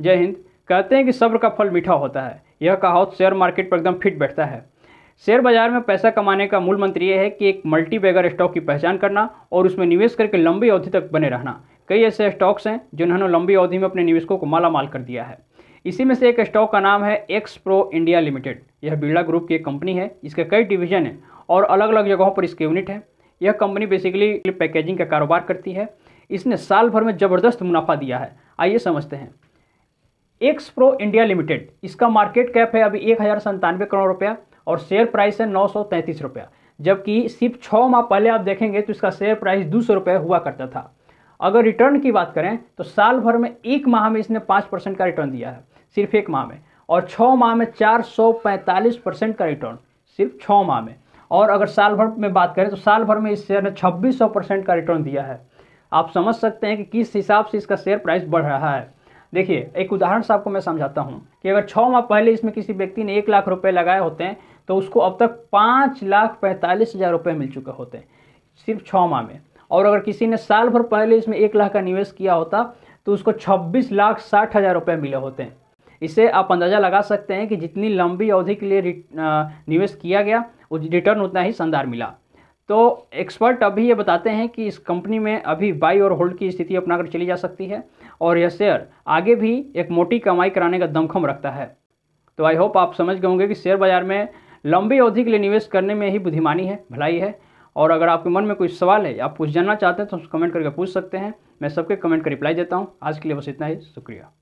जय हिंद कहते हैं कि सब्र का फल मीठा होता है यह कहावत शेयर मार्केट पर एकदम फिट बैठता है शेयर बाजार में पैसा कमाने का मूल मंत्र यह है कि एक मल्टी बैगर स्टॉक की पहचान करना और उसमें निवेश करके लंबी अवधि तक बने रहना कई ऐसे स्टॉक्स हैं जिन्होंने लंबी अवधि में अपने निवेशकों को माला माल कर दिया है इसी में से एक स्टॉक का नाम है एक्स प्रो इंडिया लिमिटेड यह बिरला ग्रुप की एक कंपनी है इसके कई डिवीजन हैं और अलग अलग जगहों पर इसके यूनिट हैं यह कंपनी बेसिकली पैकेजिंग का कारोबार करती है इसने साल भर में ज़बरदस्त मुनाफा दिया है आइए समझते हैं एक्स प्रो इंडिया लिमिटेड इसका मार्केट कैप है अभी एक हज़ार संतानवे करोड़ रुपया और शेयर प्राइस है नौ सौ तैंतीस रुपया जबकि सिर्फ छः माह पहले आप देखेंगे तो इसका शेयर प्राइस दो सौ रुपये हुआ करता था अगर रिटर्न की बात करें तो साल भर में एक माह में इसने पाँच परसेंट का रिटर्न दिया है सिर्फ एक माह में और छः माह में चार सौ पैंतालीस परसेंट का रिटर्न सिर्फ छः माह में और अगर साल भर में बात करें तो साल भर में इस शेयर ने छब्बीस सौ परसेंट का रिटर्न दिया है आप समझ सकते हैं कि किस हिसाब से इसका शेयर प्राइस बढ़ रहा है देखिए एक उदाहरण से आपको मैं समझाता हूँ कि अगर छः माह पहले इसमें किसी व्यक्ति ने एक लाख रुपये लगाए होते हैं तो उसको अब तक पाँच लाख पैंतालीस हज़ार रुपये मिल चुके होते हैं सिर्फ छः माह में और अगर किसी ने साल भर पहले इसमें एक लाख का निवेश किया होता तो उसको छब्बीस लाख साठ हज़ार रुपये मिले होते हैं इसे आप अंदाज़ा लगा सकते हैं कि जितनी लंबी अवधि के लिए निवेश किया गया रिटर्न उतना ही शानदार मिला तो एक्सपर्ट अभी ये बताते हैं कि इस कंपनी में अभी बाई और होल्ड की स्थिति अपनाकर चली जा सकती है और यह शेयर आगे भी एक मोटी कमाई कराने का दमखम रखता है तो आई होप आप समझ गए होंगे कि शेयर बाजार में लंबी अवधि के लिए निवेश करने में ही बुद्धिमानी है भलाई है और अगर आपके मन में कोई सवाल है आप कुछ जानना चाहते हैं तो कमेंट करके पूछ सकते हैं मैं सबके कमेंट का रिप्लाई देता हूँ आज के लिए बस इतना ही शुक्रिया